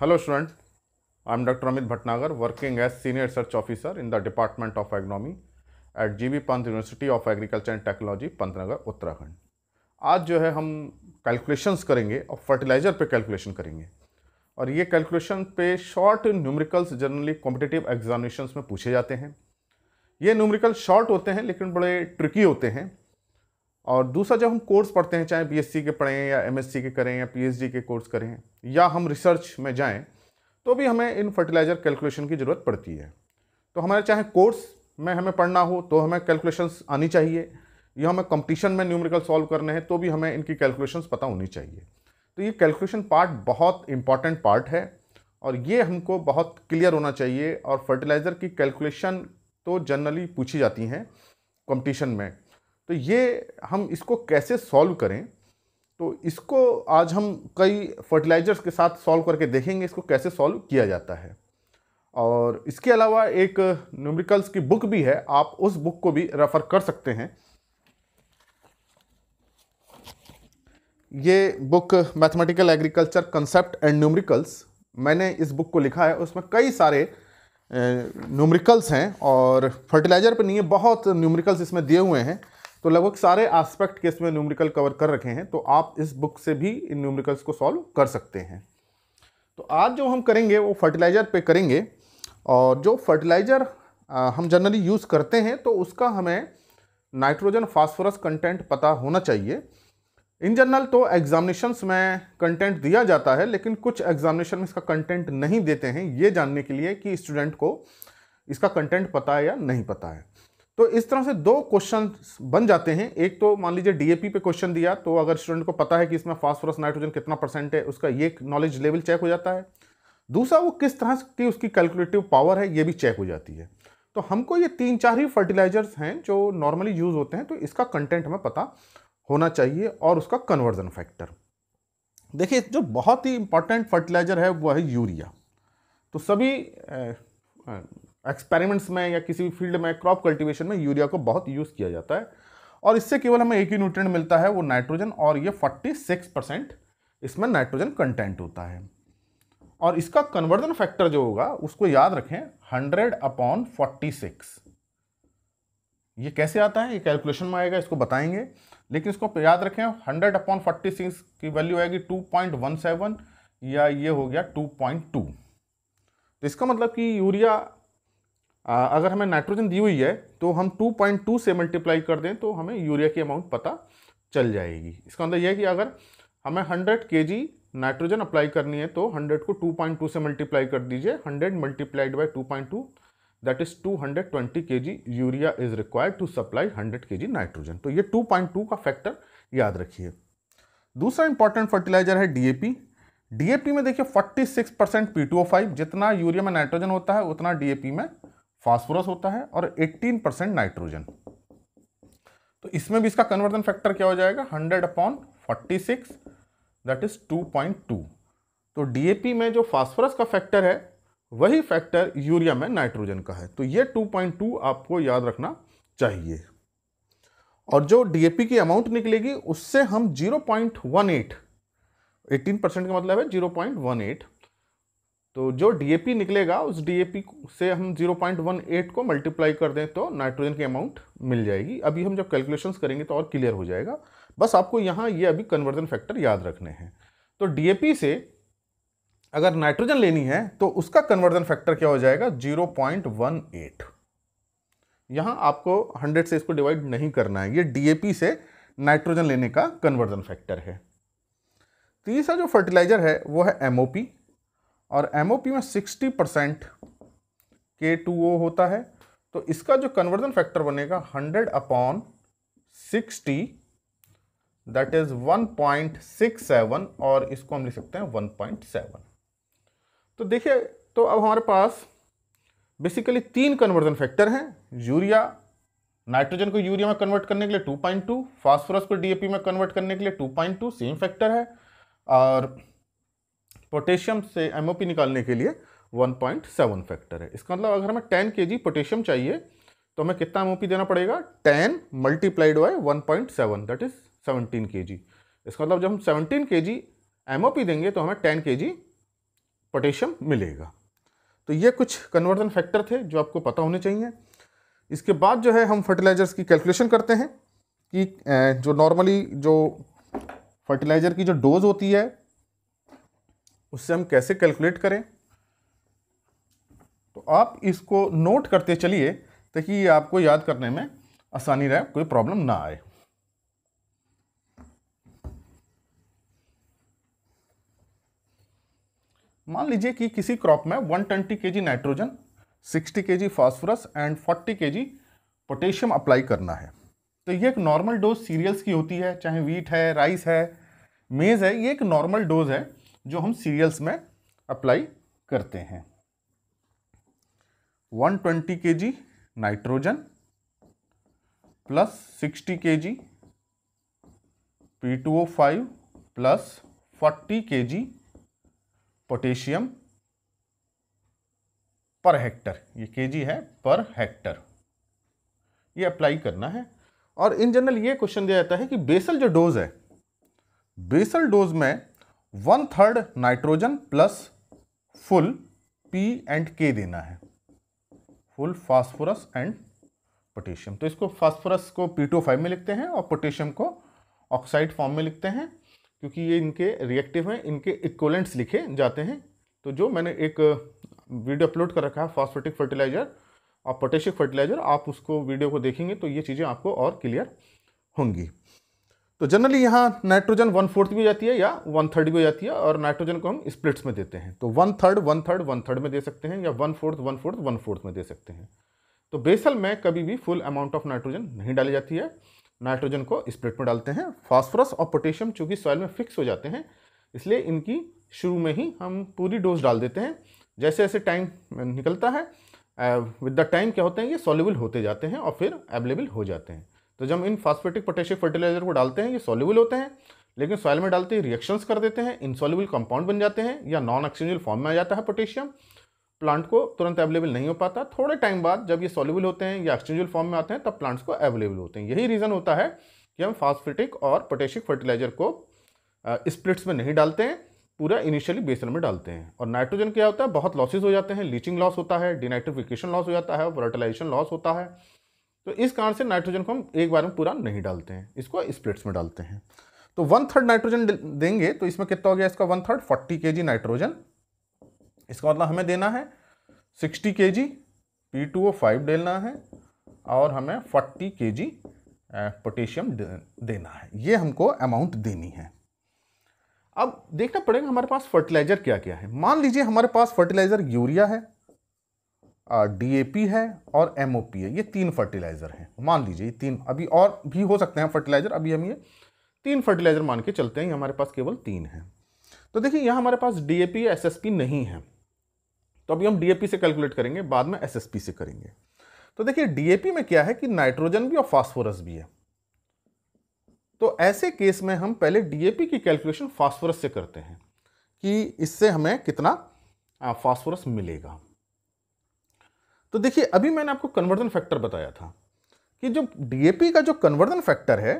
hello student I am doctor Amit Bhatnagar working as senior research officer in the department of agronomy at G B Pant university of agriculture and technology Pantnagar Uttarakhand आज जो है हम calculations करेंगे और fertiliser पे calculation करेंगे और ये कैलकुलेशन पे short numericals generally competitive examination में पूछे जाते हैं ये न्यूमरिकल शॉर्ट होते हैं लेकिन बड़े ट्रिकी होते हैं और दूसरा जब हम कोर्स पढ़ते हैं चाहे बीएससी के पढ़ें या एमएससी के करें या पीएचडी के कोर्स करें या हम रिसर्च में जाएं तो भी हमें इन फर्टिलाइज़र कैलकुलेशन की ज़रूरत पड़ती है तो हमारे चाहे कोर्स में हमें पढ़ना हो तो हमें कैलकुलेशंस आनी चाहिए या हमें कंपटीशन में न्यूमेरिकल सॉल्व करने हैं तो भी हमें इनकी कैलकुलेशंस पता होनी चाहिए तो ये कैलकुलेशन पार्ट बहुत इंपॉर्टेंट पार्ट है और ये हमको बहुत क्लियर होना चाहिए और फर्टिलाइज़र की कैलकुलेशन तो जनरली पूछी जाती हैं कंपटीशन में तो ये हम इसको कैसे सॉल्व करें तो इसको आज हम कई फर्टिलाइजर्स के साथ सॉल्व करके देखेंगे इसको कैसे सॉल्व किया जाता है और इसके अलावा एक न्यूमरिकल्स की बुक भी है आप उस बुक को भी रेफ़र कर सकते हैं ये book mathematical agriculture concept and numericals मैंने इस बुक को लिखा है उसमें कई सारे न्यूमरिकल्स हैं और फर्टिलाइज़र पर नहीं है बहुत न्यूमरिकल्स इसमें दिए हुए हैं तो लगभग सारे एस्पेक्ट के इसमें न्यूमरिकल कवर कर रखे हैं तो आप इस बुक से भी इन न्यूमरिकल्स को सॉल्व कर सकते हैं तो आज जो हम करेंगे वो फर्टिलाइज़र पे करेंगे और जो फर्टिलाइज़र हम जनरली यूज़ करते हैं तो उसका हमें नाइट्रोजन फास्फोरस कंटेंट पता होना चाहिए इन जनरल तो एग्जामिनेशंस में कंटेंट दिया जाता है लेकिन कुछ एग्जामिनेशन में इसका कंटेंट नहीं देते हैं ये जानने के लिए कि स्टूडेंट को इसका कंटेंट पता है या नहीं पता है तो इस तरह से दो क्वेश्चन बन जाते हैं एक तो मान लीजिए डीएपी पे क्वेश्चन दिया तो अगर स्टूडेंट को पता है कि इसमें फास्फोरस नाइट्रोजन कितना परसेंट है उसका ये नॉलेज लेवल चेक हो जाता है दूसरा वो किस तरह की उसकी कैलकुलेटिव पावर है ये भी चेक हो जाती है तो हमको ये तीन चार ही फर्टिलाइजर्स हैं जो नॉर्मली यूज़ होते हैं तो इसका कंटेंट हमें पता होना चाहिए और उसका कन्वर्जन फैक्टर देखिए जो बहुत ही इंपॉर्टेंट फर्टिलाइज़र है वो है यूरिया तो सभी एक्सपेरिमेंट्स में या किसी भी फील्ड में क्रॉप कल्टीवेशन में यूरिया को बहुत यूज़ किया जाता है और इससे केवल हमें एक ही न्यूट्रिएंट मिलता है वो नाइट्रोजन और ये 46 परसेंट इसमें नाइट्रोजन कंटेंट होता है और इसका कन्वर्जन फैक्टर जो होगा उसको याद रखें 100 अपॉन 46 ये कैसे आता है ये कैलकुलेशन में आएगा इसको बताएंगे लेकिन इसको याद रखें 100 अपॉन 46 की वैल्यू आएगी 2.17 या ये हो गया 2.2 तो इसका मतलब कि यूरिया अगर हमें नाइट्रोजन दी हुई है तो हम 2.2 से मल्टीप्लाई कर दें तो हमें यूरिया की अमाउंट पता चल जाएगी इसका अंदर मतलब यह है कि अगर हमें 100 के नाइट्रोजन अप्लाई करनी है तो 100 को 2.2 से मल्टीप्लाई कर दीजिए 100 multiplied by two two that is 220 hundred urea is required to supply 100 K nitrogen तो ये 2.2 का फैक्टर याद रखिए दूसरा इंपॉर्टेंट फर्टिलाइजर है डी डीएपी में देखिए 46 परसेंट पी जितना यूरिया में नाइट्रोजन होता है उतना डीएपी में फास्फोरस होता है और 18 परसेंट नाइट्रोजन तो इसमें भी इसका कन्वर्जन फैक्टर क्या हो जाएगा 100 अपॉन 46 दैट इज 2.2 तो डीएपी में जो फास्फोरस का फैक्टर है वही फैक्टर यूरिया में नाइट्रोजन का है तो ये 2.2 आपको याद रखना चाहिए और जो डीएपी की अमाउंट निकलेगी उससे हम 0.18 18 परसेंट का मतलब है 0.18 तो जो डी निकलेगा उस डी से हम 0.18 को मल्टीप्लाई कर दें तो नाइट्रोजन की अमाउंट मिल जाएगी अभी हम जब कैलकुलेशंस करेंगे तो और क्लियर हो जाएगा बस आपको यहाँ ये अभी कन्वर्जन फैक्टर याद रखने हैं तो डी से अगर नाइट्रोजन लेनी है तो उसका कन्वर्जन फैक्टर क्या हो जाएगा 0.18 यहाँ आपको 100 से इसको डिवाइड नहीं करना है ये डी से नाइट्रोजन लेने का कन्वर्जन फैक्टर है तीसरा जो फर्टिलाइजर है वो है एम और एम में sixty percent K two O होता है तो इसका जो कन्वर्जन फैक्टर बनेगा hundred upon sixty that is one point six seven और इसको हम लिख सकते हैं वन पॉइंट सेवन तो देखिए तो अब हमारे पास बेसिकली तीन कन्वर्जन फैक्टर हैं यूरिया नाइट्रोजन को यूरिया में कन्वर्ट करने के लिए 2.2 फास्फोरस को डीएपी में कन्वर्ट करने के लिए 2.2 सेम फैक्टर है और पोटेशियम से एम निकालने के लिए 1.7 फैक्टर है इसका मतलब अगर हमें 10 के जी पोटेशियम चाहिए तो हमें कितना एम देना पड़ेगा 10 multiplied by 1.7 that is seventeen K इसका मतलब जब हम 17 के जी एम देंगे तो हमें 10 के जी पोटेशियम मिलेगा तो ये कुछ कन्वर्जन फैक्टर थे जो आपको पता होने चाहिए इसके बाद जो है हम फर्टिलाइज़र्स की कैलकुलेशन करते हैं कि जो नॉर्मली जो फर्टिलाइज़र की जो डोज़ होती है उससे हम कैसे कैलकुलेट करें तो आप इसको नोट करते चलिए ताकि ये आपको याद करने में आसानी रहे कोई प्रॉब्लम ना आए मान लीजिए कि किसी क्रॉप में 120 ट्वेंटी के G nitrogen 60 K ji phosphorus and 40 के जी पोटेशियम अप्लाई करना है तो ये एक नॉर्मल डोज सीरियल्स की होती है चाहे वीट है राइस है मेज़ है ये एक नॉर्मल डोज है जो हम सीरियल्स में अप्लाई करते हैं 120 ट्वेंटी के G nitrogen plus sixty K G P two O five plus forty K G potassium per hectare ये के जी है पर हेक्टर ये अप्लाई करना है और इन जनरल ये क्वेश्चन दिया जाता है कि बेसल जो डोज है बेसल डोज में one third nitrogen plus full P and K देना है फुल फास्फोरस एंड पोटेशियम तो इसको फास्फोरस को पीटो फाइव में लिखते हैं और पोटेशियम को ऑक्साइड फॉर्म में लिखते हैं क्योंकि ये इनके रिएक्टिव हैं इनके इक्वलेंट्स लिखे जाते हैं तो जो मैंने एक वीडियो अपलोड कर रखा है फास्फोटिक फर्टिलाइजर और पोटेशियम फर्टिलाइजर आप उसको वीडियो को देखेंगे तो ये चीज़ें आपको और क्लियर होंगी तो जनरली यहाँ नाइट्रोजन वन फोर्थ भी हो जाती है या वन थर्ड भी हो जाती है और नाइट्रोजन को हम स्प्लिट्स में देते हैं तो one third one third one third में दे सकते हैं या one fourth one fourth one fourth में दे सकते हैं तो बेसल में कभी भी फुल अमाउंट ऑफ नाइट्रोजन नहीं डाली जाती है नाइट्रोजन को स्प्लिट में डालते हैं फॉस्फोरस और पोटेशियम चूँकि सॉइल में फिक्स हो जाते हैं इसलिए इनकी शुरू में ही हम पूरी डोज डाल देते हैं जैसे जैसे टाइम निकलता है विद द टाइम क्या होते हैं ये सॉल्युबल होते जाते हैं और फिर अवेलेबल हो जाते हैं तो जब इन फास्फेटिक पोटेशियम फर्टिलाइजर को डालते हैं ये सॉल्यूबल होते हैं लेकिन सॉयल में डालते ही रिएक्शंस कर देते हैं इनसॉल्यूबल कंपाउंड बन जाते हैं या नॉन ऑक्सीजनल फॉर्म में आ जाता है पोटेशियम प्लांट को तुरंत अवेलेबल नहीं हो पाता थोड़े टाइम बाद जब ये सॉल्यूबल होते हैं या ऑक्सीजनल फॉर्म में आते हैं तब प्लांट्स को अवेलेबल होते हैं यही रीज़न होता है कि हम फास्फेटिक और पोटेशिक फर्टिलाइजर को स्प्लिट्स में नहीं डालते हैं पूरा इनिशियली बेसन में डालते हैं और नाइट्रोजन क्या होता है बहुत लॉसेज हो जाते हैं लीचिंग लॉस होता है डिनाइट्रिफिकेशन लॉस हो जाता है वर्टिलाइजेशन लॉस होता है तो इस कारण से नाइट्रोजन को हम एक बार में पूरा नहीं डालते हैं इसको स्प्लिट्स में डालते हैं तो वन थर्ड नाइट्रोजन देंगे तो इसमें कितना हो गया इसका one third forty K nitrogen इसका मतलब हमें देना है sixty K G P two O five डालना है और हमें फोर्टी के जी पोटेशियम देना है ये हमको अमाउंट देनी है अब देखना पड़ेगा हमारे पास फर्टिलाइज़र क्या क्या है मान लीजिए हमारे पास फर्टिलाइज़र यूरिया है डीएपी है और एमओपी है ये तीन फर्टिलाइज़र हैं मान लीजिए ये तीन अभी और भी हो सकते हैं फर्टिलाइज़र अभी हम ये तीन फर्टिलाइज़र मान के चलते हैं हमारे पास केवल तीन हैं तो देखिए यहाँ हमारे पास डीएपी या एसएसपी नहीं है तो अभी हम डीएपी से कैलकुलेट करेंगे बाद में एसएसपी से करेंगे तो देखिए डीएपी में क्या है कि नाइट्रोजन भी और फास्फोरस भी है तो ऐसे केस में हम पहले डीएपी की कैलकुलेशन फास्फोरस से करते हैं कि इससे हमें कितना फास्फोरस मिलेगा तो देखिए अभी मैंने आपको कन्वर्जन फैक्टर बताया था कि जो डीएपी का जो कन्वर्जन फैक्टर है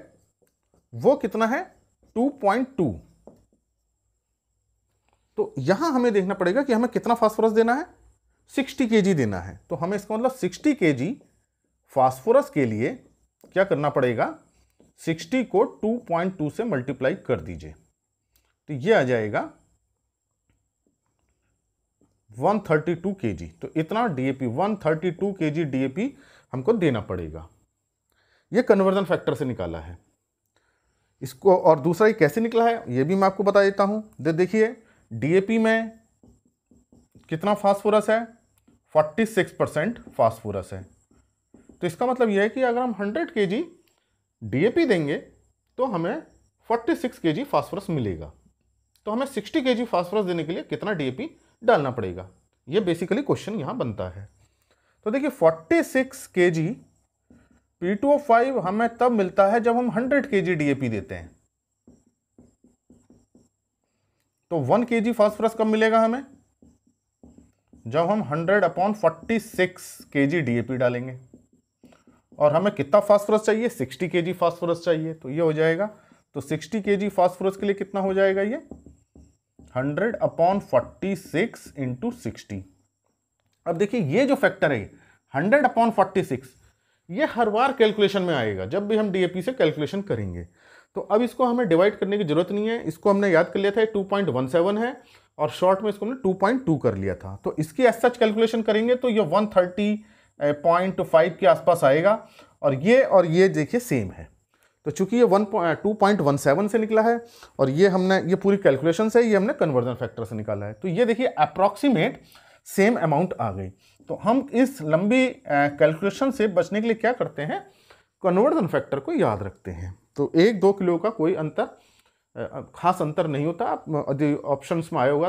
वो कितना है 2.2 तो यहां हमें देखना पड़ेगा कि हमें कितना फास्फोरस देना है 60 के देना है तो हमें इसका मतलब 60 जी फास्फोरस के लिए क्या करना पड़ेगा 60 को 2.2 से मल्टीप्लाई कर दीजिए तो ये आ जाएगा 132 केजी तो इतना डीएपी 132 केजी डीएपी हमको देना पड़ेगा ये कन्वर्जन फैक्टर से निकाला है इसको और दूसरा ये कैसे निकला है ये भी मैं आपको बता देता हूँ दे देखिए डीएपी में कितना फास्फोरस है 46 परसेंट फास्फोरस है तो इसका मतलब यह है कि अगर हम 100 केजी डीएपी देंगे तो हमें 46 जी फास्फोरस मिलेगा तो हमें 60 जी फास्फोरस देने के लिए कितना डीएपी डालना पड़ेगा ये बेसिकली क्वेश्चन यहाँ बनता है तो देखिए 46 six K G P two of five हमें तब मिलता है जब हम 100 के जी डीएपी देते हैं तो 1 के जी फॉस्फोरस कब मिलेगा हमें जब हम 100 अपॉन 46 के जी डीएपी डालेंगे और हमें कितना फास्फोरस चाहिए 60 के जी फास्फोरस चाहिए तो ये हो जाएगा तो 60 के जी फास्फोरस के लिए कितना हो जाएगा ये hundred upon forty six into sixty अब देखिए ये जो फैक्टर है हंड्रेड अपॉन फोर्टी सिक्स ये हर बार कैलकुलेशन में आएगा जब भी हम डी से कैलकुलेशन करेंगे तो अब इसको हमें डिवाइड करने की ज़रूरत नहीं है इसको हमने याद कर लिया था टू पॉइंट वन सेवन है और शॉर्ट में इसको हमने टू पॉइंट टू कर लिया था तो इसकी एस सच कैलकुलेशन करेंगे तो ये वन थर्टी पॉइंट फाइव के आसपास आएगा और ये और ये देखिए सेम है तो चूंकि ये one two point one seven से निकला है और ये हमने ये पूरी कैलकुलेशन से ये हमने कन्वर्जन फैक्टर से निकाला है तो ये देखिए अप्रॉक्सीमेट सेम अमाउंट आ गई तो हम इस लंबी कैलकुलेशन से बचने के लिए क्या करते हैं कन्वर्जन फैक्टर को याद रखते हैं तो एक दो किलो का कोई अंतर खास अंतर नहीं होता आप यदि ऑप्शन में आया होगा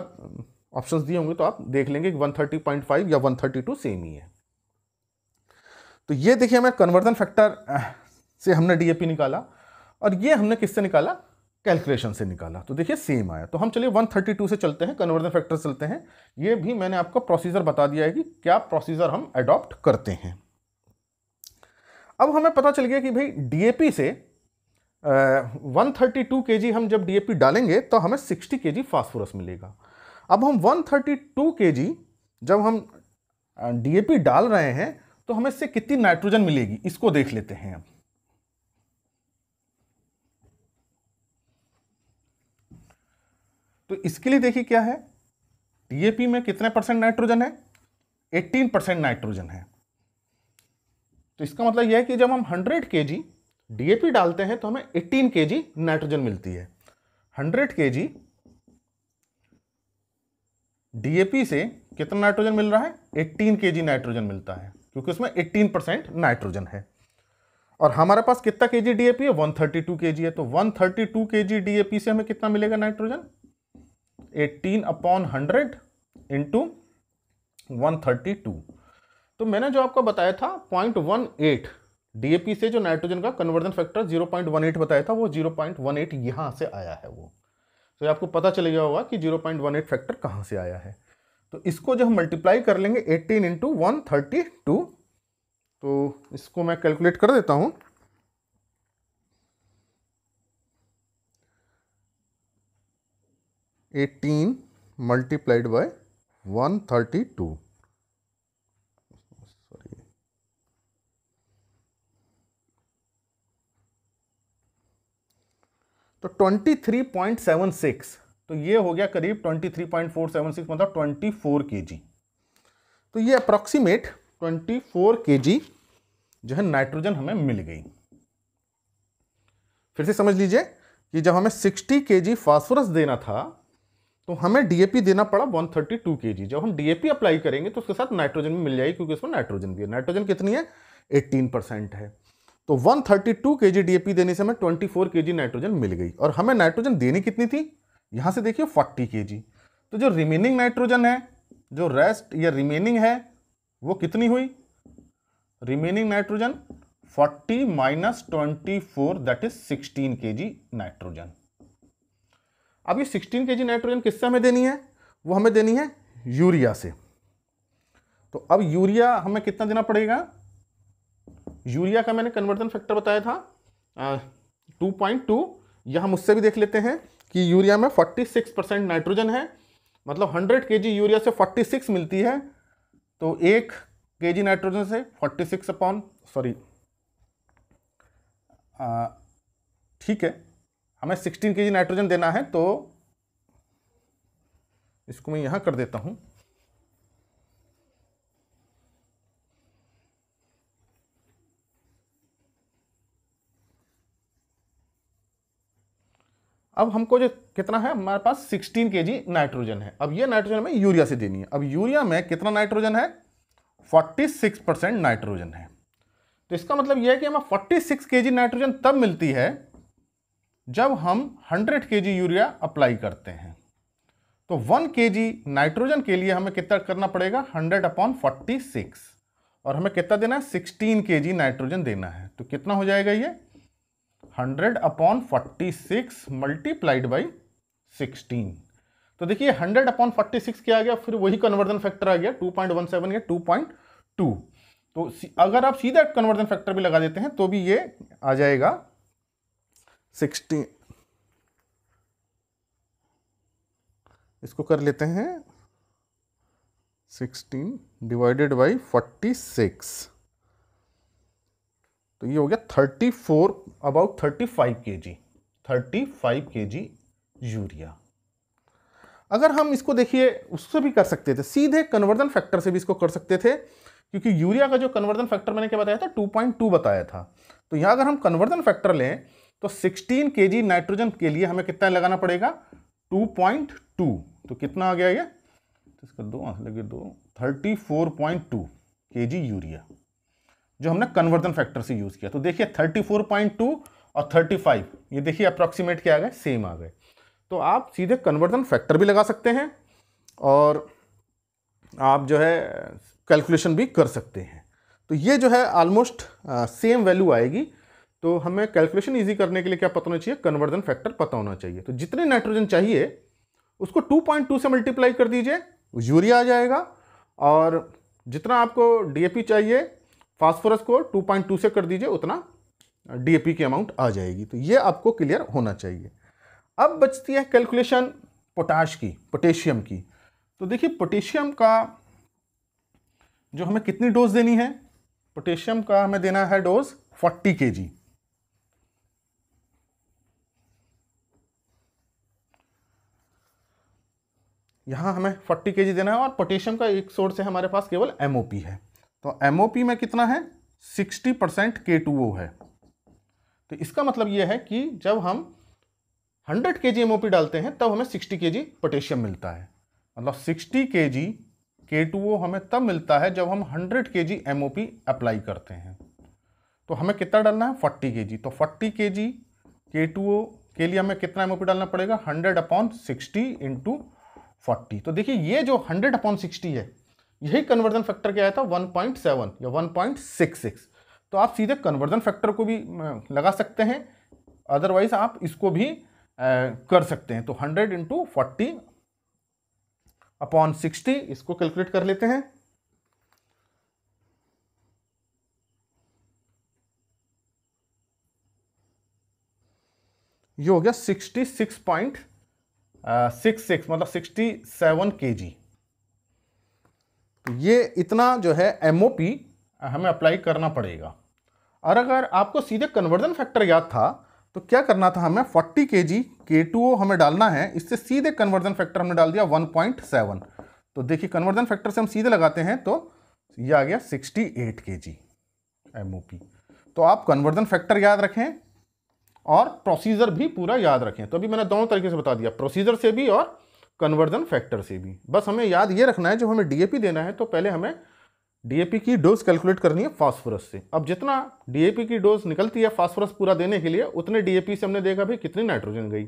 ऑप्शंस दिए होंगे तो आप देख लेंगे कि 130.5 या 132 सेम ही है तो ये देखिए हमें कन्वर्जन फैक्टर से हमने डीएपी निकाला और ये हमने किससे निकाला कैलकुलेशन से निकाला तो देखिए सेम आया तो हम चलिए 132 से चलते हैं कन्वर्जन फैक्टर चलते हैं ये भी मैंने आपको प्रोसीजर बता दिया है कि क्या प्रोसीजर हम अडॉप्ट करते हैं अब हमें पता चल गया कि भाई डीएपी से वन थर्टी टू के जी हम जब डीएपी डालेंगे तो हमें सिक्सटी के जी फास्फोरस मिलेगा अब हम वन थर्टी टू के जी जब हम डीएपी डाल रहे हैं तो हमें इससे कितनी नाइट्रोजन मिलेगी इसको देख लेते हैं अब तो इसके लिए देखिए क्या है डीएपी में कितने परसेंट नाइट्रोजन है 18 परसेंट नाइट्रोजन है तो इसका मतलब यह है कि जब हम 100 के जी डीएपी डालते हैं तो हमें 18 के जी नाइट्रोजन मिलती है 100 के जी डीएपी से कितना नाइट्रोजन मिल रहा है 18 के जी नाइट्रोजन मिलता है क्योंकि उसमें 18 परसेंट नाइट्रोजन है और हमारे पास कितना के जी डीएपी है 132 के जी है तो 132 के जी डीएपी से हमें कितना मिलेगा nitrogen eighteen upon hundred into one thirty two तो मैंने जो आपको बताया था पॉइंट वन एट पी से जो नाइट्रोजन का conversion factor zero point one eight बताया था वो जीरो पॉइंट वन एट यहाँ से आया है वो तो ये आपको पता चल गया होगा कि zero point one eight factor कहाँ से आया है तो इसको जो हम मल्टीप्लाई कर लेंगे eighteen into one thirty two तो इसको मैं कैलकुलेट कर देता हूँ eighteen multiplied by one thirty two sorry तो twenty three point seven six तो ये हो गया करीब twenty three point four seven six मतलब ट्वेंटी फोर के जी तो ये अप्रॉक्सीमेट ट्वेंटी फोर के जी जो है नाइट्रोजन हमें मिल गई फिर से समझ लीजिए कि जब हमें सिक्सटी के जी देना था तो हमें डीएपी देना पड़ा 132 थर्टी टू जब हम डीएपी अप्लाई करेंगे तो उसके साथ नाइट्रोजन भी मिल जाएगी क्योंकि उसमें नाइट्रोजन भी है नाइट्रोजन कितनी है 18 परसेंट है तो 132 थर्टी टू डीएपी देने से हमें 24 जी नाइट्रोजन मिल गई और हमें नाइट्रोजन देनी कितनी थी यहाँ से देखिए 40 जी तो जो रिमेनिंग नाइट्रोजन है जो रेस्ट या रिमेनिंग है वो कितनी हुई remaining nitrogen forty minus twenty four that is sixteen K G nitrogen अब ये सिक्सटीन के जी नाइट्रोजन किससे हमें देनी है वो हमें देनी है यूरिया से तो अब यूरिया हमें कितना देना पड़ेगा यूरिया का मैंने कन्वर्जन फैक्टर बताया था टू पॉइंट टू यह हम उससे भी देख लेते हैं कि यूरिया में फोर्टी सिक्स परसेंट नाइट्रोजन है मतलब हंड्रेड के जी यूरिया से फोर्टी सिक्स मिलती है तो एक के जी नाइट्रोजन से फोर्टी सिक्स अपॉन सॉरी ठीक है हमें सिक्सटीन के नाइट्रोजन देना है तो इसको मैं यहाँ कर देता हूँ अब हमको जो कितना है हमारे पास 16 के नाइट्रोजन है अब ये नाइट्रोजन हमें यूरिया से देनी है अब यूरिया में कितना नाइट्रोजन है 46 परसेंट नाइट्रोजन है तो इसका मतलब यह है कि हमें 46 सिक्स नाइट्रोजन तब मिलती है जब हम 100 के यूरिया अप्लाई करते हैं तो 1 के नाइट्रोजन के लिए हमें कितना करना पड़ेगा 100 अपॉन फोर्टी और हमें कितना देना है 16 के नाइट्रोजन देना है तो कितना हो जाएगा ये 100 upon forty six multiplied by sixteen तो देखिए 100 अपॉन फोर्टी सिक्स क्या आ गया फिर वही कन्वर्जन फैक्टर आ गया 2.17 या 2.2 तो अगर आप सीधा कन्वर्जन फैक्टर भी लगा देते हैं तो भी ये आ जाएगा सिक्सटीन इसको कर लेते हैं sixteen divided by forty six तो ये हो गया thirty four about thirty five K G thirty five K G urea अगर हम इसको देखिए उससे भी कर सकते थे सीधे कन्वर्जन फैक्टर से भी इसको कर सकते थे क्योंकि यूरिया का जो कन्वर्जन फैक्टर मैंने क्या बताया था 2.2 बताया था तो यहाँ अगर हम कन्वर्जन फैक्टर लें तो 16 केजी नाइट्रोजन के लिए हमें कितना लगाना पड़ेगा 2.2 तो कितना आ गया ये तो इसका दो आंसर लगे दो 34.2 केजी यूरिया जो हमने कन्वर्जन फैक्टर से यूज़ किया तो देखिए 34.2 और 35 ये देखिए अप्रॉक्सीमेट क्या आ गए सेम आ गए तो आप सीधे कन्वर्जन फैक्टर भी लगा सकते हैं और आप जो है कैलकुलेशन भी कर सकते हैं तो ये जो है ऑलमोस्ट सेम वैल्यू आएगी तो हमें कैलकुलेशन ईजी करने के लिए क्या पता होना चाहिए कन्वर्जन फैक्टर पता होना चाहिए तो जितने नाइट्रोजन चाहिए उसको 2.2 से मल्टीप्लाई कर दीजिए यूरिया आ जाएगा और जितना आपको डीएपी चाहिए फास्फोरस को 2.2 से कर दीजिए उतना डीएपी की अमाउंट आ जाएगी तो ये आपको क्लियर होना चाहिए अब बचती है कैलकुलेशन पोटाश की पोटेशियम की तो देखिए पोटेशियम का जो हमें कितनी डोज देनी है पोटेशियम का हमें देना है डोज 40 के जी यहाँ हमें फोर्टी के देना है और पोटेशियम का एक सोर्स है हमारे पास केवल एम है तो एम में कितना है सिक्सटी परसेंट के है तो इसका मतलब यह है कि जब हम 100 के जी एम डालते हैं तब हमें 60 के जी पोटेशियम मिलता है मतलब 60 के जी के हमें तब मिलता है जब हम 100 के जी एम अप्लाई करते हैं तो हमें कितना डालना है फोर्टी के जी तो फोर्टी के जी के के लिए हमें कितना एम डालना पड़ेगा hundred upon sixty into forty तो देखिए ये जो हंड्रेड अपॉन सिक्सटी है यही कन्वर्जन फैक्टर क्या आया था वन पॉइंट सेवन या वन पॉइंट सिक्स सिक्स तो आप सीधे कन्वर्जन फैक्टर को भी लगा सकते हैं अदरवाइज आप इसको भी आ, कर सकते हैं तो hundred into forty upon sixty इसको कैलकुलेट कर लेते हैं ये हो गया sixty six point six six मतलब सिक्सटी सेवन के जी तो ये इतना जो है एम ओ पी हमें अप्लाई करना पड़ेगा और अगर आपको सीधे कन्वर्जन फैक्टर याद था तो क्या करना था हमें 40 के जी के टू ओ हमें डालना है इससे सीधे कन्वर्जन फैक्टर हमने डाल दिया 1.7 तो देखिए कन्वर्जन फैक्टर से हम सीधे लगाते हैं तो ये आ गया 68 के जी एम तो आप कन्वर्जन फैक्टर याद रखें और प्रोसीजर भी पूरा याद रखें तो अभी मैंने दोनों तरीके से बता दिया प्रोसीजर से भी और कन्वर्जन फैक्टर से भी बस हमें याद ये रखना है जब हमें डी देना है तो पहले हमें डी की डोज कैलकुलेट करनी है फास्फोरस से अब जितना डी की डोज निकलती है फास्फोरस पूरा देने के लिए उतने डी से हमने देखा भाई कितनी नाइट्रोजन गई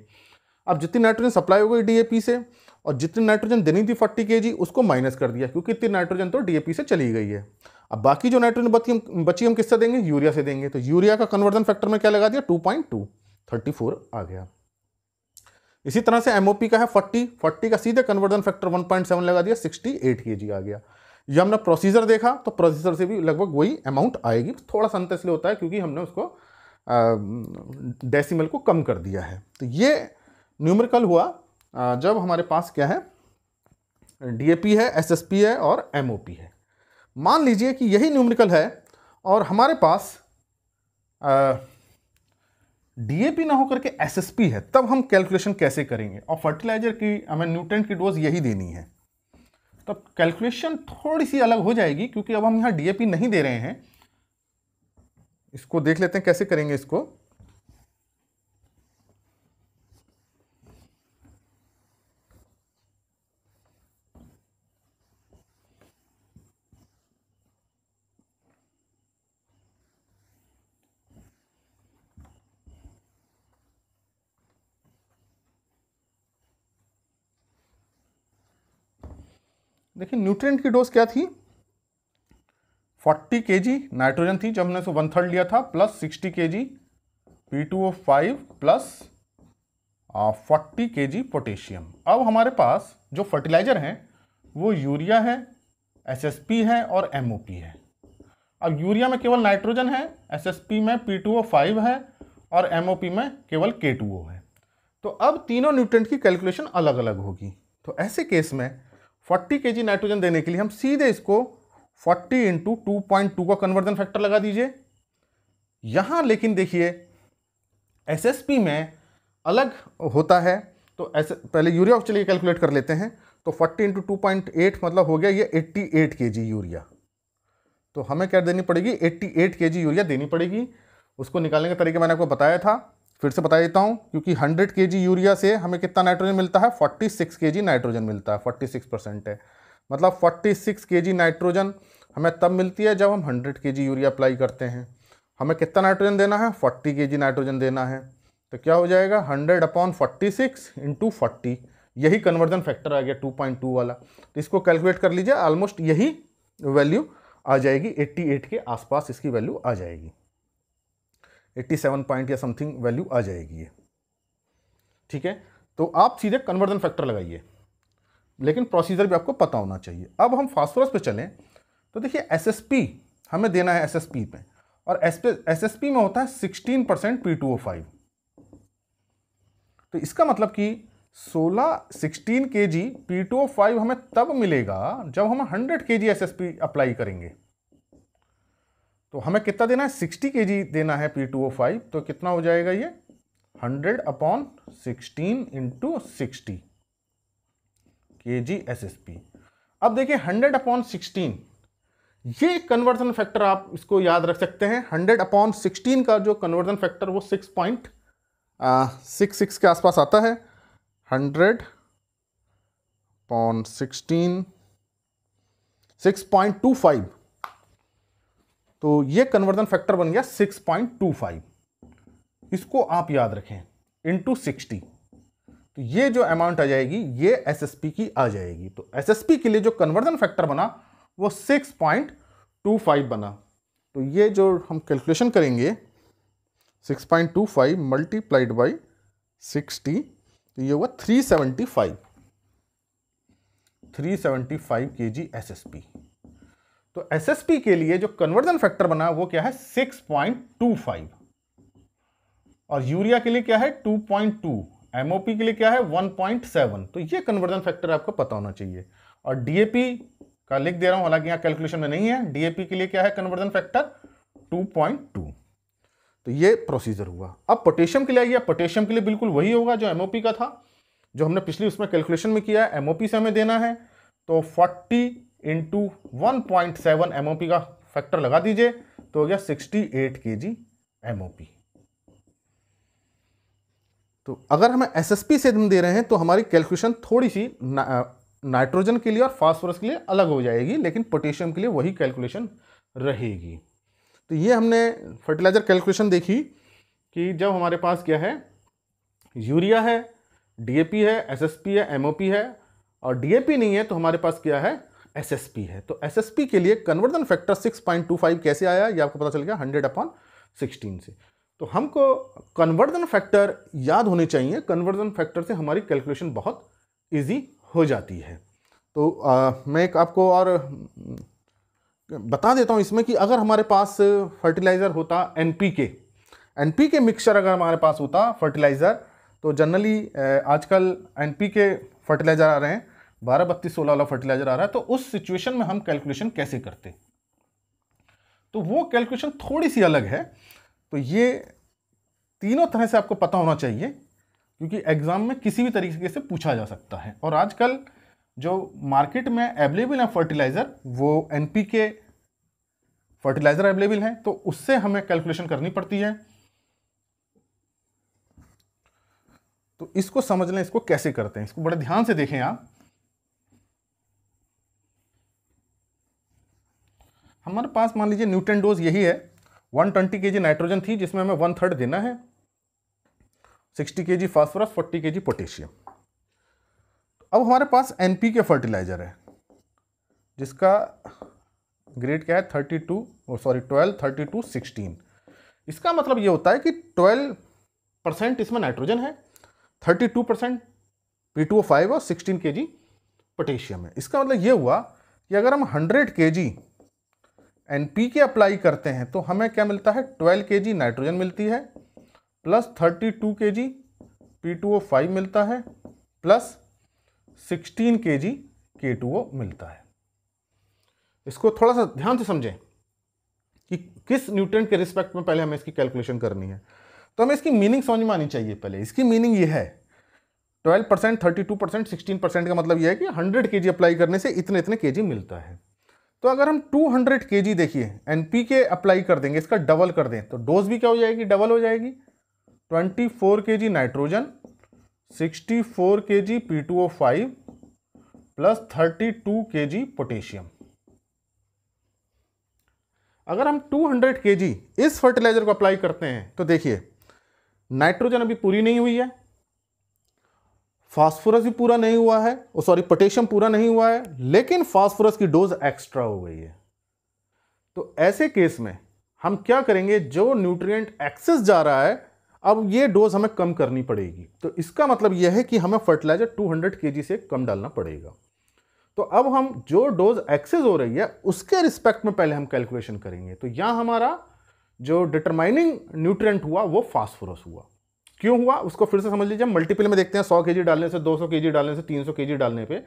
अब जितनी नाइट्रोजन सप्लाई हो गई डी से और जितनी नाइट्रोजन देनी थी फोर्टी के उसको माइनस कर दिया क्योंकि इतनी नाइट्रोजन तो डी से चली गई है अब बाकी जो नाइट्रोजन बची हम बची हम किससे देंगे यूरिया से देंगे तो यूरिया का कन्वर्जन फैक्टर में क्या लगा दिया two point two thirty four आ गया इसी तरह से एमओपी का है फोर्टी फोर्टी का सीधे conversion factor one point seven लगा दिया सिक्सटी एट के जी आ गया ये हमने प्रोसीजर देखा तो प्रोसीजर से भी लगभग वही अमाउंट आएगी थोड़ा सा अंतर होता है क्योंकि हमने उसको डेसीमल को कम कर दिया है तो ये न्यूमरिकल हुआ जब हमारे पास क्या है डी है एस है और एम है मान लीजिए कि यही न्यूमरिकल है और हमारे पास डीएपी ना होकर के एसएसपी है तब हम कैलकुलेशन कैसे करेंगे और फर्टिलाइजर की हमें न्यूट्रेंट की डोज यही देनी है तब कैलकुलेशन थोड़ी सी अलग हो जाएगी क्योंकि अब हम यहाँ डीएपी नहीं दे रहे हैं इसको देख लेते हैं कैसे करेंगे इसको देखिए न्यूट्रिएंट की डोज क्या थी 40 के नाइट्रोजन थी जब हमने उसको वन थर्ड लिया था plus 60 K G P two O five plus forty K G potassium अब हमारे पास जो फर्टिलाइज़र हैं वो यूरिया है एसएसपी है और एमओपी है अब यूरिया में केवल नाइट्रोजन है एसएसपी में पी टू ओ फाइव है और एमओपी में केवल के टू ओ है तो अब तीनों न्यूट्रेंट की कैलकुलेशन अलग अलग होगी तो ऐसे केस में 40 के नाइट्रोजन देने के लिए हम सीधे इसको 40 इंटू टू का कन्वर्जन फैक्टर लगा दीजिए यहाँ लेकिन देखिए एसएसपी में अलग होता है तो ऐसे पहले यूरिया चलिए कैलकुलेट कर लेते हैं तो 40 इंटू टू मतलब हो गया ये 88 जी यूरिया तो हमें क्या देनी पड़ेगी 88 जी यूरिया देनी पड़ेगी उसको निकालने का तरीका मैंने आपको बताया था फिर से बता देता हूँ क्योंकि 100 के यूरिया से हमें कितना नाइट्रोजन मिलता है 46 के नाइट्रोजन मिलता है 46 परसेंट है मतलब 46 के नाइट्रोजन हमें तब मिलती है जब हम 100 के यूरिया अप्लाई करते हैं हमें कितना नाइट्रोजन देना है 40 के नाइट्रोजन देना है तो क्या हो जाएगा hundred upon forty six into forty यही कन्वर्जन फैक्टर आ गया टू पॉइंट टू वाला तो इसको कैलकुलेट कर लीजिए ऑलमोस्ट यही वैल्यू आ जाएगी एट्टी एट के आसपास इसकी वैल्यू आ जाएगी 87 पॉइंट या समथिंग वैल्यू आ जाएगी ये ठीक है तो आप सीधे कन्वर्जन फैक्टर लगाइए लेकिन प्रोसीजर भी आपको पता होना चाहिए अब हम फास्फोरस पे चलें तो देखिए एसएसपी हमें देना है एसएसपी पे और एसएसपी में होता है 16 परसेंट पी तो इसका मतलब कि 16 16 के जी पी हमें तब मिलेगा जब हम 100 के जी एस अप्लाई करेंगे तो हमें कितना देना है सिक्सटी के जी देना है पी टू ओ फाइव तो कितना हो जाएगा ये hundred upon sixteen into sixty K G S S P अब देखिए हंड्रेड अपॉन सिक्सटीन ये कन्वर्जन फैक्टर आप इसको याद रख सकते हैं हंड्रेड अपॉन सिक्सटीन का जो कन्वर्जन फैक्टर वो सिक्स पॉइंट सिक्स सिक्स के आसपास आता है hundred upon sixteen six point two five तो ये कन्वर्जन फैक्टर बन गया 6.25 इसको आप याद रखें इंटू सिक्सटी तो ये जो अमाउंट आ जाएगी ये एसएसपी की आ जाएगी तो एसएसपी के लिए जो कन्वर्जन फैक्टर बना वो 6.25 बना तो ये जो हम कैलकुलेशन करेंगे 6.25 मल्टीप्लाइड बाई तो ये हुआ 375 375 एस एसएसपी तो एसएसपी के लिए जो कन्वर्जन फैक्टर बना वो क्या है 6.25 और यूरिया के लिए क्या है 2.2 एमओपी के लिए क्या है 1.7 तो ये कन्वर्जन फैक्टर आपको पता होना चाहिए और डीएपी का लिख दे रहा हूं हालांकि यहां कैलकुलेशन में नहीं है डीएपी के लिए क्या है कन्वर्जन फैक्टर टू तो ये प्रोसीजर हुआ अब पोटेशियम के लिए आइए पोटेशियम के लिए बिल्कुल वही होगा जो एमओपी का था जो हमने पिछली उसमें कैलकुलेशन में किया है एमओपी से हमें देना है तो into one point seven M का फैक्टर लगा दीजिए तो हो गया sixty eight K G M तो अगर हमें एसएसपी से दे रहे हैं तो हमारी कैलकुलेशन थोड़ी सी ना, नाइट्रोजन के लिए और फास्फोरस के लिए अलग हो जाएगी लेकिन पोटेशियम के लिए वही कैलकुलेशन रहेगी तो ये हमने फर्टिलाइज़र कैलकुलेशन देखी कि जब हमारे पास क्या है यूरिया है डीएपी है एसएसपी है एमओपी है और डीएपी नहीं है तो हमारे पास क्या है एसएसपी है तो एसएसपी के लिए कन्वर्जन फैक्टर 6.25 कैसे आया ये आपको पता चल गया 100 अपॉन 16 से तो हमको कन्वर्जन फैक्टर याद होने चाहिए कन्वर्जन फैक्टर से हमारी कैलकुलेशन बहुत इजी हो जाती है तो आ, मैं एक आपको और हम्म, बता देता हूँ इसमें कि अगर हमारे पास फर्टिलाइज़र होता N P K N P K mixture अगर हमारे पास होता फर्टिलाइज़र तो जनरली आजकल एन पी के फर्टिलाइज़र आ रहे हैं बारह बत्तीस सोलह वाला फर्टिलाइजर आ रहा है तो उस सिचुएशन में हम कैलकुलेशन कैसे करते तो वो कैलकुलेशन थोड़ी सी अलग है तो ये तीनों तरह से आपको पता होना चाहिए क्योंकि एग्ज़ाम में किसी भी तरीके से पूछा जा सकता है और आजकल जो मार्केट में अवेलेबल है फर्टिलाइज़र वो एन के फर्टिलाइज़र अवेलेबल है तो उससे हमें कैलकुलेशन करनी पड़ती है तो इसको समझ लें इसको कैसे करते हैं इसको बड़े ध्यान से देखें आप हमारे पास मान लीजिए न्यूटन डोज यही है वन ट्वेंटी के जी नाइट्रोजन थी जिसमें हमें वन थर्ड देना है सिक्सटी के जी phosphorus forty K G potassium अब हमारे पास एन पी के फर्टिलाइज़र है जिसका ग्रेड क्या है thirty two sorry twelve thirty two sixteen इसका मतलब ये होता है कि ट्वेल्व परसेंट इसमें नाइट्रोजन है thirty two percent P two five और सिक्सटीन के जी पोटेशियम है इसका मतलब ये हुआ कि अगर हम hundred K G N P K apply करते हैं तो हमें क्या मिलता है ट्वेल्व के जी नाइट्रोजन मिलती है plus thirty two K G P two O five मिलता है प्लस सिक्सटीन के जी के टू ओ मिलता है इसको थोड़ा सा ध्यान से समझें कि किस न्यूट्रेंट के रिस्पेक्ट में पहले हमें इसकी कैलकुलेशन करनी है तो हमें इसकी मीनिंग समझ में आनी चाहिए पहले इसकी मीनिंग ये है twelve percent thirty two percent sixteen percent का मतलब यह है कि हंड्रेड के जी अप्लाई करने से इतने इतने के जी मिलता है तो अगर हम 200 हंड्रेड के जी देखिए एन पी के अप्लाई कर देंगे इसका डबल कर दें तो डोज भी क्या हो जाएगी डबल हो जाएगी 24 four K G nitrogen 64 four K G P two O five plus thirty two K G potassium अगर हम 200 हंड्रेड के जी इस फर्टिलाइज़र को अप्लाई करते हैं तो देखिए नाइट्रोजन अभी पूरी नहीं हुई है फास्फोरस भी पूरा नहीं हुआ है और सॉरी पोटेशियम पूरा नहीं हुआ है लेकिन फास्फोरस की डोज एक्स्ट्रा हो गई है तो ऐसे केस में हम क्या करेंगे जो न्यूट्रिएंट एक्सेस जा रहा है अब ये डोज हमें कम करनी पड़ेगी तो इसका मतलब यह है कि हमें फर्टिलाइजर 200 हंड्रेड से कम डालना पड़ेगा तो अब हम जो डोज एक्सेस हो रही है उसके रिस्पेक्ट में पहले हम कैलकुलेशन करेंगे तो यहाँ हमारा जो डिटरमाइनिंग न्यूट्रिएंट हुआ वो फास्फोरस हुआ क्यों हुआ उसको फिर से समझ लीजिए मल्टीपल में देखते हैं सौ के डालने से दो सौ के डालने से तीन सौ के डालने पर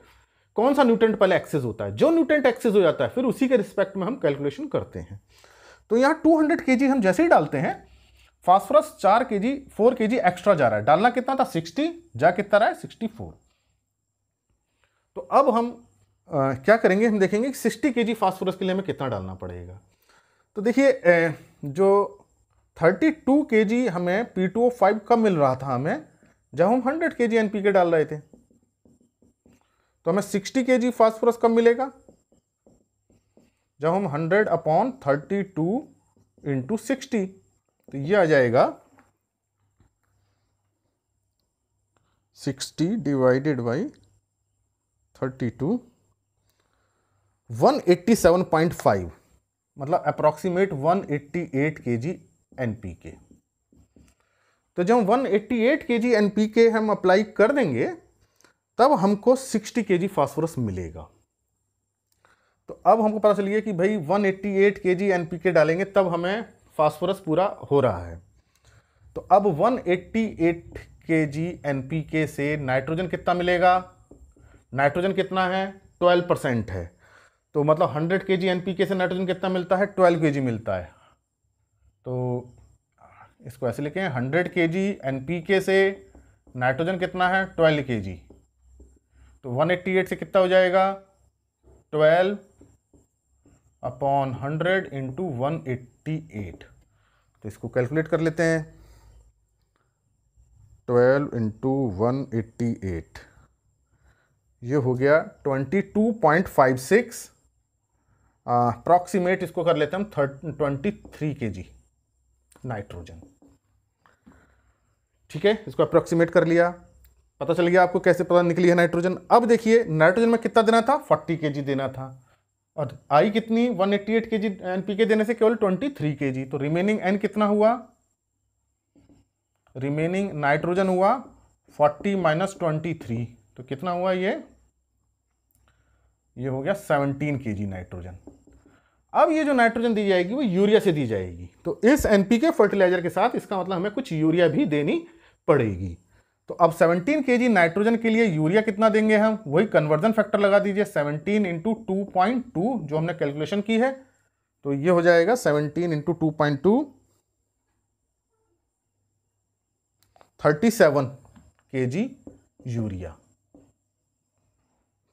कौन सा न्यूटेंट पहले एक्सेस होता है जो न्यूटेंट एक्सेस हो जाता है फिर उसी के रिस्पेक्ट में हम कैलकुलेशन करते हैं तो यहाँ 200 केजी हम जैसे ही डालते हैं फास्फोरस चार के जी फोर के जी एक्स्ट्रा जा रहा है डालना कितना था सिक्सटी जा कितना रहा है सिक्सटी फोर तो अब हम आ, क्या करेंगे हम देखेंगे सिक्सटी के जी फास्फोरस के लिए हमें कितना डालना पड़ेगा तो देखिए जो थर्टी टू के जी हमें पी टू ओ फाइव कब मिल रहा था हमें जब हम hundred K G N P के डाल रहे थे तो हमें सिक्सटी के जी फॉस्फोरस कब मिलेगा जब हम hundred upon thirty two into sixty तो ये आ जाएगा sixty divided by thirty two one eighty seven point five मतलब approximate one eighty eight K G NPK तो जब 188 केजी एनपीके हम अप्लाई कर देंगे तब हमको 60 केजी फास्फोरस मिलेगा तो अब हमको पता चलिए कि भाई 188 केजी एनपीके डालेंगे तब हमें फास्फोरस पूरा हो रहा है तो अब 188 केजी एनपीके से नाइट्रोजन कितना मिलेगा नाइट्रोजन कितना है 12 परसेंट है तो मतलब 100 केजी एनपीके से नाइट्रोजन कितना मिलता है 12 केजी मिलता है तो इसको ऐसे लिखें hundred K G N P के से नाइट्रोजन कितना है ट्वेल्व के जी तो वन एट्टी एट से कितना हो जाएगा twelve upon hundred into one eighty eight तो इसको कैलकुलेट कर लेते हैं twelve into one eighty eight ये हो गया twenty two point five six approximate इसको कर लेते हैं हम थर्ट ट्वेंटी थ्री के जी नाइट्रोजन ठीक है इसको अप्रोक्सीमेट कर लिया पता चल गया आपको कैसे पता निकली है नाइट्रोजन अब देखिए नाइट्रोजन में कितना देना था 40 के देना था और आई कितनी 188 के जी के देने से केवल 23 के जी तो रिमेनिंग एन कितना हुआ रिमेनिंग नाइट्रोजन हुआ 40 माइनस ट्वेंटी तो कितना हुआ ये ये हो गया 17 के जी नाइट्रोजन अब ये जो नाइट्रोजन दी जाएगी वो यूरिया से दी जाएगी तो इस एनपीके फर्टिलाइजर के साथ इसका मतलब हमें कुछ यूरिया भी देनी पड़ेगी तो अब 17 के नाइट्रोजन के लिए यूरिया कितना देंगे हम वही कन्वर्जन फैक्टर लगा दीजिए 17 इंटू टू पॉइंट टू जो हमने कैलकुलेशन की है तो ये हो जाएगा 17 into two point two thirty seven K G urea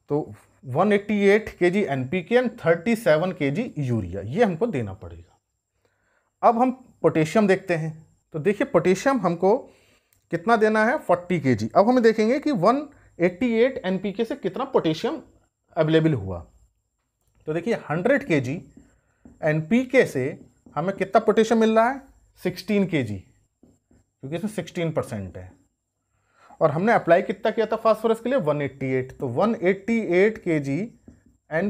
तो 188 KG NPK and 37 KG urea ये हमको देना पड़ेगा अब हम पोटेशियम देखते हैं तो देखिए पोटेशियम हमको कितना देना है 40 केजी अब हमें देखेंगे कि 188 एनपीके से कितना पोटेशियम अवेलेबल हुआ तो देखिए 100 केजी एनपीके से हमें कितना पोटेशियम मिल रहा है 16 केजी क्योंकि इसमें 16 परसेंट है और हमने अप्लाई कितना किया था फास्फोरस के लिए 188 तो 188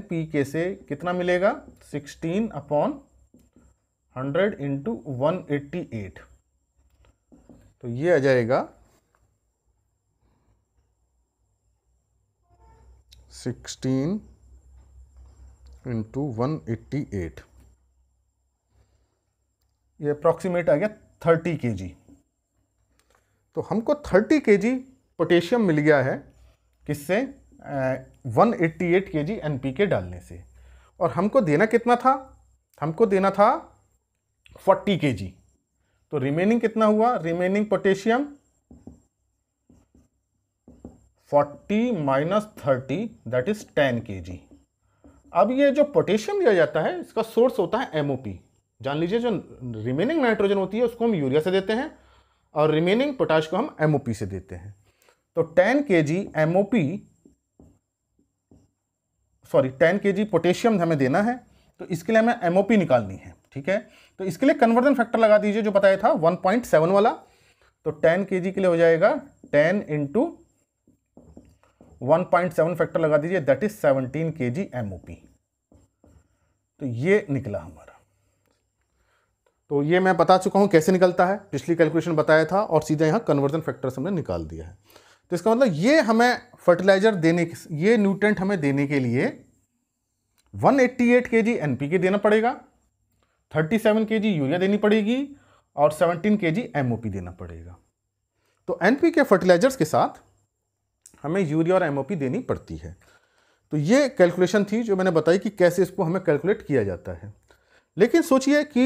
पी के से कितना मिलेगा 16 अपॉन 100 इंटू वन तो ये आ जाएगा 16 इंटू वन ये अप्रॉक्सीमेट आ गया 30 जी तो हमको 30 के जी पोटेशियम मिल गया है किससे one eighty eight K G N P के डालने से और हमको देना कितना था हमको देना था फोर्टी के जी तो रिमेनिंग कितना हुआ remaining potassium forty minus thirty that is ten K G अब ये जो पोटेशियम दिया जाता है इसका सोर्स होता है एमओपी जान लीजिए जो रिमेनिंग नाइट्रोजन होती है उसको हम यूरिया से देते हैं और रिमेनिंग पोटाश को हम एमओपी से देते हैं तो 10 के जी एमओपी सॉरी 10 के जी पोटेशियम हमें देना है तो इसके लिए हमें एमओपी निकालनी है ठीक है तो इसके लिए कन्वर्जन फैक्टर लगा दीजिए जो बताया था 1.7 वाला तो 10 के जी के लिए हो जाएगा 10 इंटू वन फैक्टर लगा दीजिए दैट इज 17 के जी एमओपी तो ये निकला हमारा तो ये मैं बता चुका हूँ कैसे निकलता है पिछली कैलकुलेशन बताया था और सीधा यहाँ कन्वर्जन फैक्टर से हमने निकाल दिया है तो इसका मतलब ये हमें फर्टिलाइजर देने के ये न्यूट्रेंट हमें देने के लिए 188 eighty eight K G N P के देना पड़ेगा 37 सेवन के जी यूरिया देनी पड़ेगी और 17 के जी एम ओ पी देना पड़ेगा तो एन पी के फर्टिलाइजर्स के साथ हमें यूरिया और एम ओ पी देनी पड़ती है तो ये कैलकुलेशन थी जो मैंने बताई कि कैसे इसको हमें कैलकुलेट किया जाता है लेकिन सोचिए कि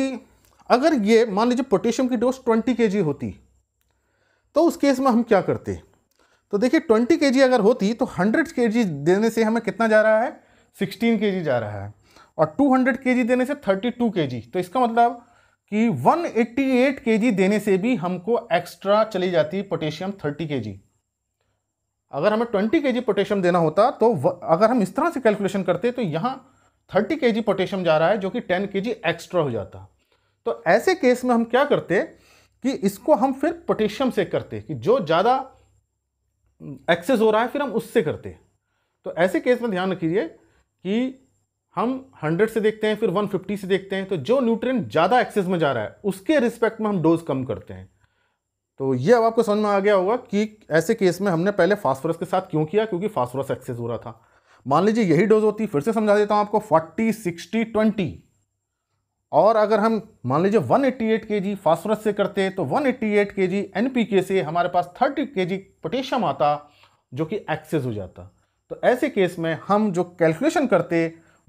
अगर ये मान लीजिए पोटेशियम की डोज 20 के होती तो उस केस में हम क्या करते तो देखिए 20 के अगर होती तो 100 के देने से हमें कितना जा रहा है 16 के जा रहा है और 200 के देने से 32 के तो इसका मतलब कि 188 केजी देने से भी हमको एक्स्ट्रा चली जाती पोटेशियम 30 के अगर हमें 20 के पोटेशियम देना होता तो अगर हम इस तरह से कैलकुलेशन करते तो यहाँ 30 के पोटेशियम जा रहा है जो कि 10 के एक्स्ट्रा हो जाता तो ऐसे केस में हम क्या करते कि इसको हम फिर पोटेशियम से करते कि जो ज़्यादा एक्सेस हो रहा है फिर हम उससे करते तो ऐसे केस में ध्यान रखिए कि हम 100 से देखते हैं फिर 150 से देखते हैं तो जो न्यूट्रिएंट ज़्यादा एक्सेस में जा रहा है उसके रिस्पेक्ट में हम डोज कम करते हैं तो ये अब आपको समझ में आ गया होगा कि ऐसे केस में हमने पहले फास्फोरस के साथ क्यों किया क्योंकि फास्फोरस एक्सेस हो रहा था मान लीजिए यही डोज होती फिर से समझा देता हूँ आपको फोर्टी सिक्सटी ट्वेंटी और अगर हम मान लीजिए 188 एट्टी एट के जी फास्फोरस से करते तो 188 eighty eight K G N से हमारे पास 30 के जी पोटेशियम आता जो कि एक्सेस हो जाता तो ऐसे केस में हम जो कैलकुलेशन करते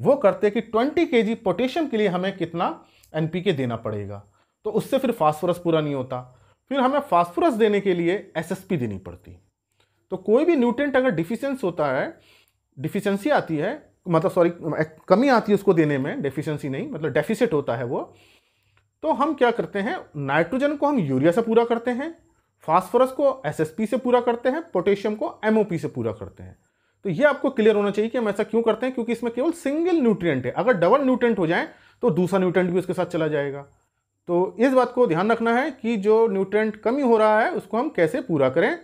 वो करते कि 20 के जी पोटेशियम के लिए हमें कितना एन देना पड़ेगा तो उससे फिर फास्फोरस पूरा नहीं होता फिर हमें फास्फोरस देने के लिए एसएसपी देनी पड़ती तो कोई भी न्यूट्रेंट अगर डिफिशेंस होता है डिफिशेंसी आती है मतलब सॉरी कमी आती है उसको देने में डेफिशिएंसी नहीं मतलब डेफिसिट होता है वो तो हम क्या करते हैं नाइट्रोजन को हम यूरिया से पूरा करते हैं फास्फोरस को एसएसपी से पूरा करते हैं पोटेशियम को एमओपी से पूरा करते हैं तो ये आपको क्लियर होना चाहिए कि हम ऐसा क्यों करते हैं क्योंकि इसमें केवल सिंगल न्यूट्रियट है अगर डबल न्यूट्रेंट हो जाए तो दूसरा न्यूट्रेंट भी उसके साथ चला जाएगा तो इस बात को ध्यान रखना है कि जो न्यूट्रेंट कमी हो रहा है उसको हम कैसे पूरा करें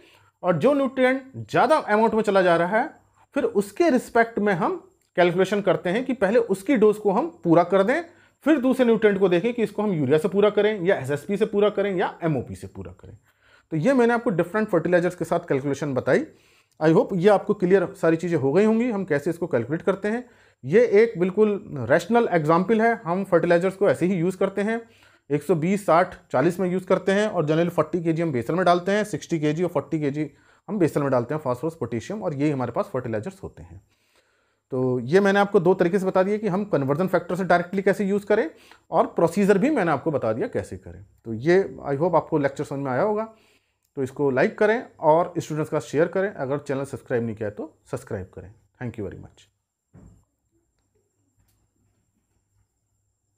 और जो न्यूट्रियट ज़्यादा अमाउंट में चला जा रहा है फिर उसके रिस्पेक्ट में हम कैलकुलेशन करते हैं कि पहले उसकी डोज को हम पूरा कर दें फिर दूसरे न्यूट्रेंट को देखें कि इसको हम यूरिया से पूरा करें या एसएसपी से पूरा करें या एमओपी से पूरा करें तो ये मैंने आपको डिफरेंट फर्टिलाइजर्स के साथ कैलकुलेशन बताई आई होप ये आपको क्लियर सारी चीज़ें हो गई होंगी हम कैसे इसको कैलकुलेट करते हैं ये एक बिल्कुल रैशनल एग्जाम्पल है हम फर्टिलाइजर्स को ऐसे ही यूज़ करते हैं 120, 60, 40 में यूज़ करते हैं और जनरल 40 के हम बेसन में डालते हैं 60 के और 40 के हम बेसन में डालते हैं फास्फोरस पोटेशियम और यही हमारे पास फर्टिलाइजर्स होते हैं तो ये मैंने आपको दो तरीके से बता दिया कि हम कन्वर्जन फैक्टर से डायरेक्टली कैसे यूज़ करें और प्रोसीजर भी मैंने आपको बता दिया कैसे करें तो ये आई होप आपको लेक्चर समझ में आया होगा तो इसको लाइक करें और स्टूडेंट्स का शेयर करें अगर चैनल सब्सक्राइब नहीं किया तो सब्सक्राइब करें थैंक यू वेरी मच